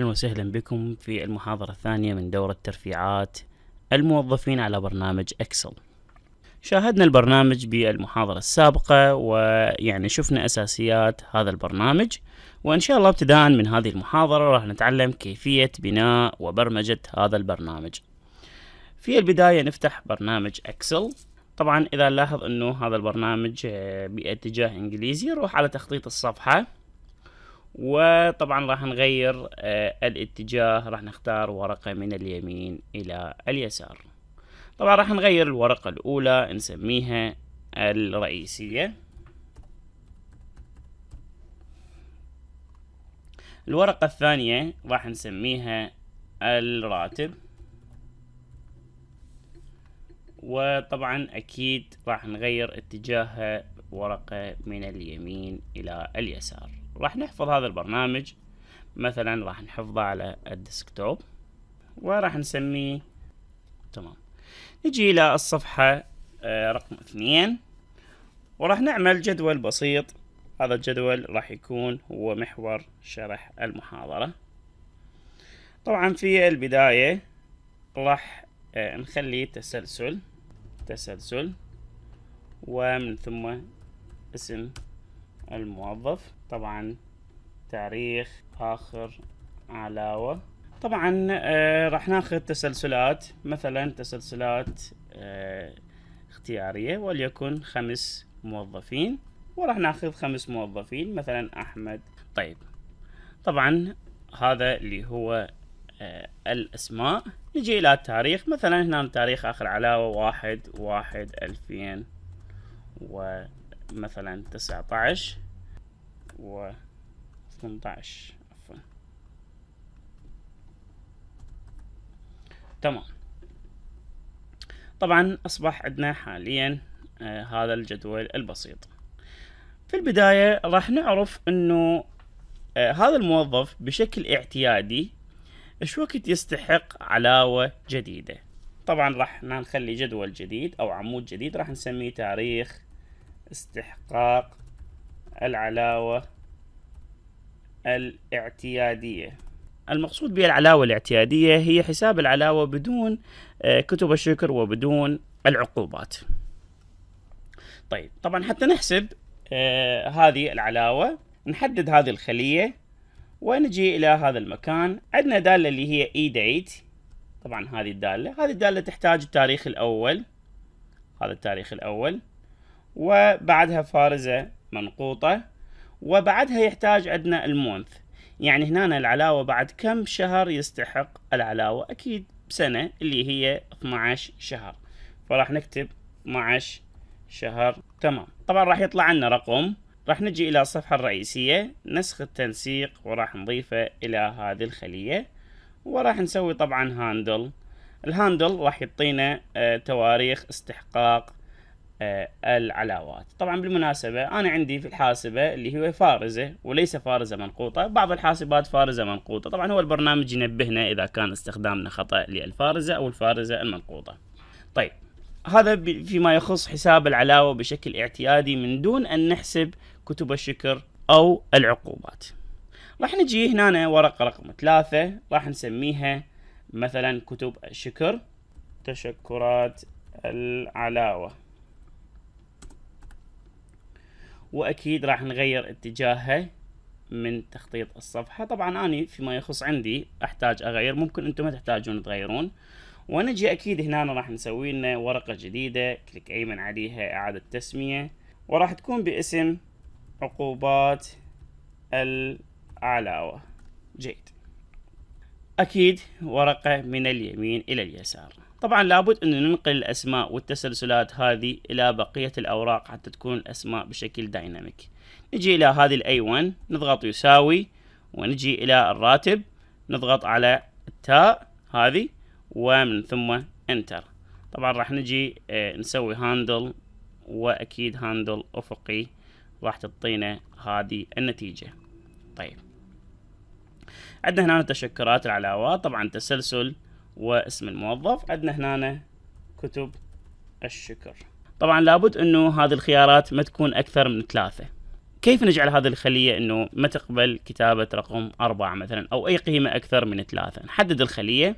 أهلا وسهلا بكم في المحاضرة الثانية من دورة ترفيعات الموظفين على برنامج أكسل شاهدنا البرنامج بالمحاضرة السابقة ويعني شفنا أساسيات هذا البرنامج وإن شاء الله ابتداء من هذه المحاضرة راح نتعلم كيفية بناء وبرمجة هذا البرنامج في البداية نفتح برنامج أكسل طبعا إذا نلاحظ أنه هذا البرنامج آه، باتجاه إنجليزي روح على تخطيط الصفحة وطبعا راح نغير آه، الاتجاه راح نختار ورقة من اليمين إلى اليسار طبعا راح نغير الورقة الأولى نسميها الرئيسية الورقة الثانية راح نسميها الراتب وطبعا أكيد راح نغير اتجاهها ورقة من اليمين إلى اليسار راح نحفظ هذا البرنامج مثلا راح نحفظه على الديسكتوب وراح نسميه تمام نجي إلى الصفحة آه، رقم اثنين وراح نعمل جدول بسيط هذا الجدول راح يكون هو محور شرح المحاضرة طبعا في البداية راح آه، نخلي تسلسل تسلسل ومن ثم اسم الموظف طبعا تاريخ آخر علاوة طبعا آه، راح ناخذ تسلسلات مثلا تسلسلات آه، اختيارية وليكن خمس موظفين وراح ناخذ خمس موظفين مثلا أحمد طيب طبعا هذا اللي هو آه، الأسماء نجي إلى التاريخ مثلا هنا تاريخ آخر علاوة واحد واحد ألفين ومثلا تسعة عشر و 18 عفوا تمام طبعا أصبح عندنا حاليا آه، هذا الجدول البسيط في البداية راح نعرف أنه آه، هذا الموظف بشكل اعتيادي ايش وقت يستحق علاوة جديدة طبعا راح نخلي جدول جديد أو عمود جديد راح نسميه تاريخ استحقاق العلاوة الاعتيادية المقصود بالعلاوة الاعتيادية هي حساب العلاوة بدون آه، كتب الشكر وبدون العقوبات طيب طبعا حتى نحسب آه، هذه العلاوة نحدد هذه الخلية ونجي إلى هذا المكان عندنا دالة اللي هي e date طبعا هذه الدالة هذه الدالة تحتاج التاريخ الأول هذا التاريخ الأول وبعدها فارزة منقوطة وبعدها يحتاج عندنا المونث يعني هنا العلاوة بعد كم شهر يستحق العلاوة أكيد بسنة اللي هي 12 شهر فراح نكتب 12 شهر تمام طبعا راح يطلع عنا رقم راح نجي إلى الصفحة الرئيسية نسخ التنسيق وراح نضيفه إلى هذه الخلية وراح نسوي طبعا هاندل الهاندل راح يعطينا آه، تواريخ استحقاق آه، العلاوات طبعا بالمناسبة أنا عندي في الحاسبة اللي هو فارزة وليس فارزة منقوطة بعض الحاسبات فارزة منقوطة طبعا هو البرنامج ينبهنا إذا كان استخدامنا خطأ للفارزة أو الفارزة المنقوطة طيب هذا فيما يخص حساب العلاوة بشكل اعتيادي من دون أن نحسب كتب الشكر أو العقوبات راح نجي هنا ورقة رقم ثلاثة راح نسميها مثلا كتب الشكر تشكرات العلاوة واكيد راح نغير اتجاهها من تخطيط الصفحة طبعا أنا فيما يخص عندي أحتاج أغير ممكن أنتم ما تحتاجون تغيرون ونجي أكيد هنا راح نسوي لنا ورقة جديدة كليك أيمن عليها إعادة تسمية وراح تكون باسم عقوبات العلاوة جيد أكيد ورقة من اليمين إلى اليسار طبعا لابد أن ننقل الأسماء والتسلسلات هذه إلى بقية الأوراق حتى تكون الأسماء بشكل دايناميك نجي إلى هذه الاي 1 نضغط يساوي ونجي إلى الراتب نضغط على التاء هذه ومن ثم انتر طبعا راح نجي آه، نسوي هاندل واكيد هاندل افقي راح تعطينا هذه النتيجه طيب عندنا هنا تشكرات العلاوات طبعا تسلسل واسم الموظف عندنا هنا كتب الشكر طبعا لابد انه هذه الخيارات ما تكون اكثر من ثلاثه كيف نجعل هذه الخليه انه ما تقبل كتابه رقم أربعة مثلا او اي قيمه اكثر من ثلاثه نحدد الخليه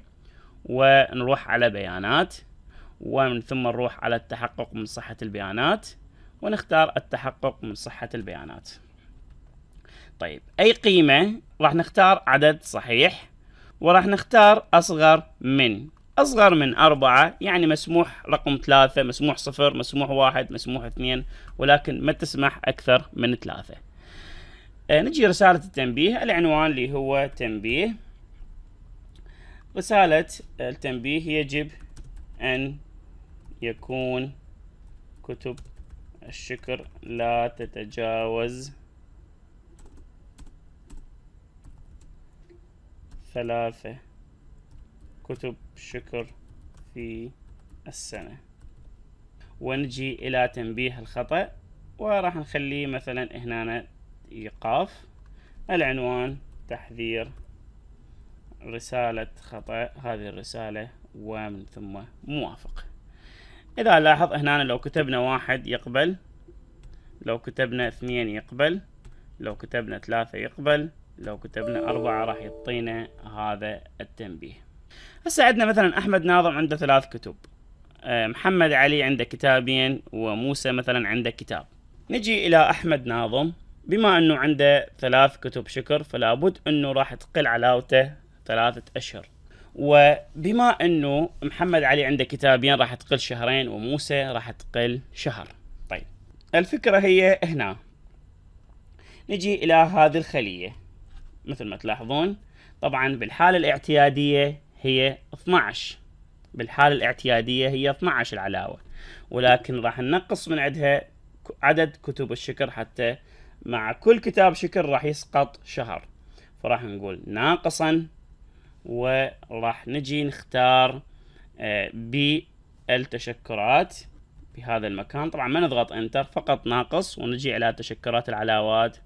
ونروح على بيانات ومن ثم نروح على التحقق من صحه البيانات ونختار التحقق من صحه البيانات طيب اي قيمه راح نختار عدد صحيح وراح نختار أصغر من أصغر من أربعة يعني مسموح رقم ثلاثة مسموح صفر مسموح واحد مسموح اثنين ولكن ما تسمح أكثر من ثلاثة آه، نجي رسالة التنبيه العنوان اللي هو تنبيه رسالة التنبيه يجب أن يكون كتب الشكر لا تتجاوز ثلاثة كتب شكر في السنة ونجي إلى تنبيه الخطأ وراح نخليه مثلا هنا إيقاف العنوان تحذير رسالة خطأ هذه الرسالة ومن ثم موافق إذا لاحظ هنا لو كتبنا واحد يقبل لو كتبنا اثنين يقبل لو كتبنا ثلاثة يقبل لو كتبنا أربعة راح يعطينا هذا التنبيه هسه عندنا مثلا أحمد ناظم عنده ثلاث كتب آه، محمد علي عنده كتابين وموسى مثلا عنده كتاب نجي إلى أحمد ناظم بما أنه عنده ثلاث كتب شكر فلا بد أنه راح تقل علاوته ثلاثة أشهر وبما أنه محمد علي عنده كتابين راح تقل شهرين وموسى راح تقل شهر طيب الفكرة هي هنا نجي إلى هذه الخلية مثل ما تلاحظون طبعا بالحالة الاعتيادية هي 12 بالحالة الاعتيادية هي 12 العلاوة ولكن راح ننقص من عندها عدد كتب الشكر حتى مع كل كتاب شكر راح يسقط شهر فراح نقول ناقصا وراح نجي نختار آه، بالتشكرات بهذا المكان طبعا ما نضغط انتر فقط ناقص ونجي على تشكرات العلاوات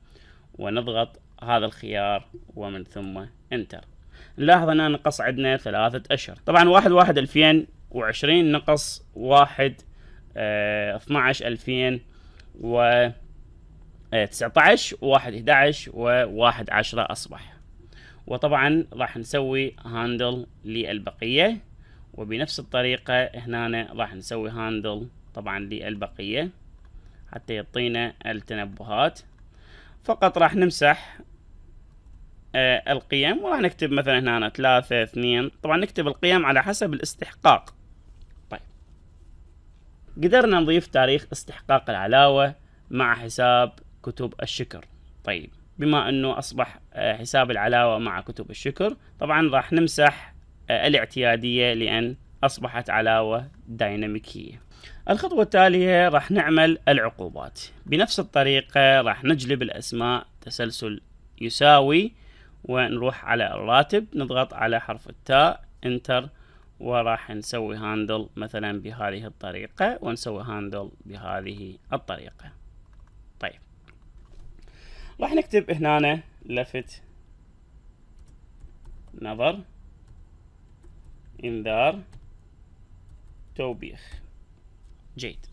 ونضغط هذا الخيار ومن ثم انتر نلاحظ ان نقص عندنا ثلاثة اشهر طبعا واحد واحد الفين وعشرين نقص واحد آه، اثنا الفين و 19 آه، واحد 11 وواحد عشرة أصبح وطبعا راح نسوي هاندل للبقية وبنفس الطريقة هنا راح نسوي هاندل طبعا للبقية حتى يعطينا التنبهات فقط راح نمسح آه، القيم وراح نكتب مثلا هنا أنا ثلاثة اثنين طبعا نكتب القيم على حسب الاستحقاق طيب قدرنا نضيف تاريخ استحقاق العلاوة مع حساب كتب الشكر طيب بما أنه أصبح آه، حساب العلاوة مع كتب الشكر طبعا راح نمسح آه، الاعتيادية لأن أصبحت علاوة ديناميكية الخطوة التالية راح نعمل العقوبات بنفس الطريقة راح نجلب الأسماء تسلسل يساوي ونروح على الراتب نضغط على حرف التاء انتر وراح نسوي هاندل مثلا بهذه الطريقة ونسوي هاندل بهذه الطريقة طيب راح نكتب هنا لفت نظر انذار توبيخ جيد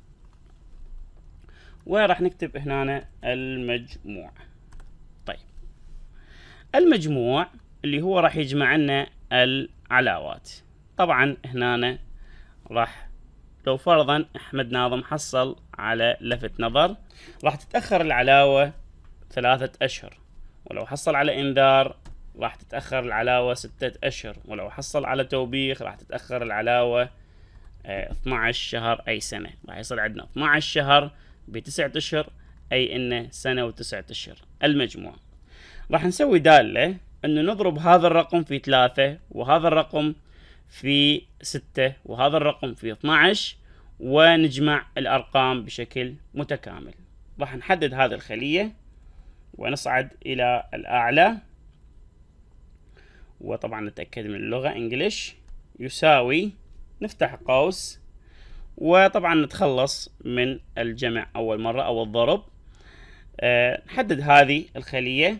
وراح نكتب هنا المجموعه المجموع اللي هو راح يجمع لنا العلاوات طبعا هنا راح لو فرضا احمد ناظم حصل على لفت نظر راح تتاخر العلاوه ثلاثه اشهر ولو حصل على انذار راح تتاخر العلاوه سته اشهر ولو حصل على توبيخ راح تتاخر العلاوه 12 آه، شهر اي سنه راح يصير عندنا 12 شهر بتسعة اشهر اي انه سنه وتسعة اشهر المجموع راح نسوي دالة انه نضرب هذا الرقم في ثلاثة وهذا الرقم في ستة وهذا الرقم في 12 ونجمع الارقام بشكل متكامل راح نحدد هذه الخلية ونصعد الى الاعلى وطبعا نتأكد من اللغة انجلش يساوي نفتح قوس وطبعا نتخلص من الجمع اول مرة او الضرب آه، نحدد هذه الخلية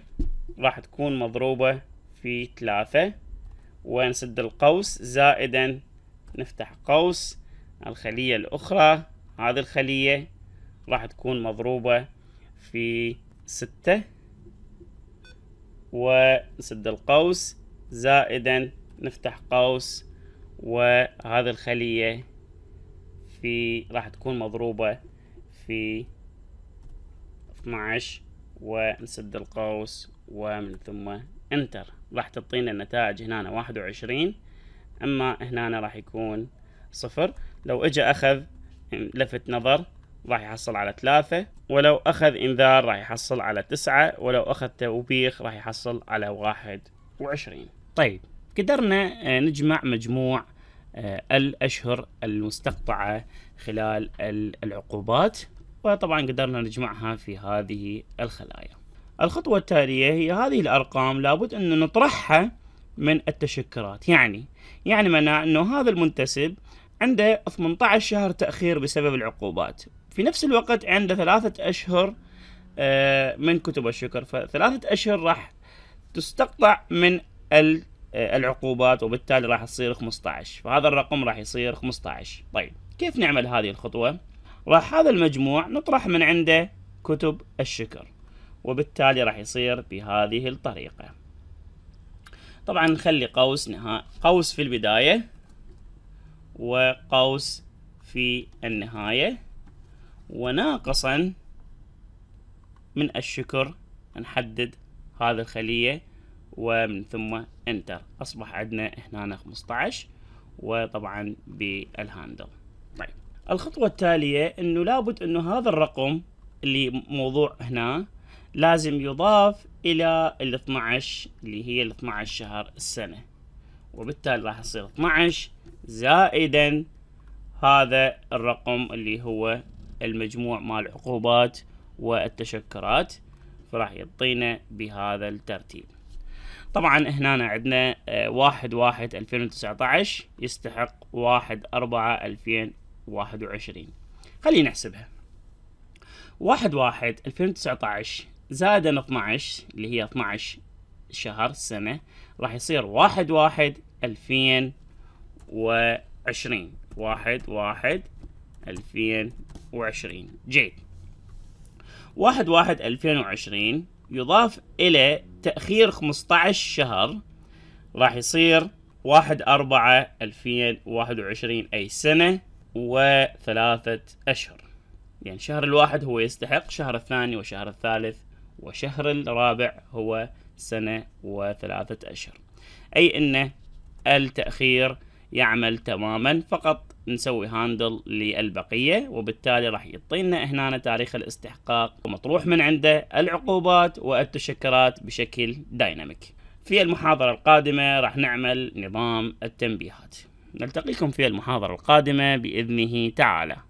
راح تكون مضروبة في ثلاثة ونسد القوس زائدا نفتح قوس الخلية الأخرى هذه الخلية راح تكون مضروبة في ستة ونسد القوس زائدا نفتح قوس وهذه الخلية في راح تكون مضروبة في 12 ونسد القوس ومن ثم انتر راح تعطينا النتائج هنا 21 اما هنا راح يكون صفر لو اجى اخذ لفت نظر راح يحصل على ثلاثة ولو أخذ إنذار راح يحصل على تسعة ولو أخذ توبيخ راح يحصل على واحد وعشرين طيب قدرنا نجمع مجموع آه، الأشهر المستقطعة خلال العقوبات وطبعا قدرنا نجمعها في هذه الخلايا الخطوة التالية هي هذه الأرقام لابد أن نطرحها من التشكرات يعني يعني معناه أنه هذا المنتسب عنده 18 شهر تأخير بسبب العقوبات في نفس الوقت عنده ثلاثة أشهر آه، من كتب الشكر فثلاثة أشهر راح تستقطع من آه، العقوبات وبالتالي راح تصير 15 فهذا الرقم راح يصير 15 طيب كيف نعمل هذه الخطوة؟ راح هذا المجموع نطرح من عنده كتب الشكر وبالتالي راح يصير بهذه الطريقة طبعا نخلي قوس نها... قوس في البداية وقوس في النهاية وناقصا من الشكر نحدد هذه الخلية ومن ثم انتر اصبح عندنا هنا 15 وطبعا بالهاندل طيب الخطوة التالية انه لابد انه هذا الرقم اللي موضوع هنا لازم يضاف إلى ال 12 اللي هي ال 12 شهر السنة وبالتالي راح يصير 12 زائدا هذا الرقم اللي هو المجموع مال العقوبات والتشكرات فراح يعطينا بهذا الترتيب طبعا هنا عندنا آه، واحد واحد ألفين وتسعة يستحق واحد أربعة ألفين واحد وعشرين خلينا نحسبها واحد واحد ألفين وتسعة زائدا 12 اللي هي 12 شهر سنة راح يصير واحد واحد ألفين وعشرين واحد واحد ألفين وعشرين جيد واحد واحد ألفين وعشرين يضاف إلى تأخير 15 شهر راح يصير واحد أربعة ألفين وواحد وعشرين أي سنة وثلاثة أشهر يعني شهر الواحد هو يستحق شهر الثاني وشهر الثالث وشهر الرابع هو سنة وثلاثة أشهر أي أن التأخير يعمل تماما فقط نسوي هاندل للبقية وبالتالي راح يعطينا هنا تاريخ الاستحقاق ومطروح من عنده العقوبات والتشكرات بشكل دايناميك في المحاضرة القادمة راح نعمل نظام التنبيهات نلتقيكم في المحاضرة القادمة بإذنه تعالى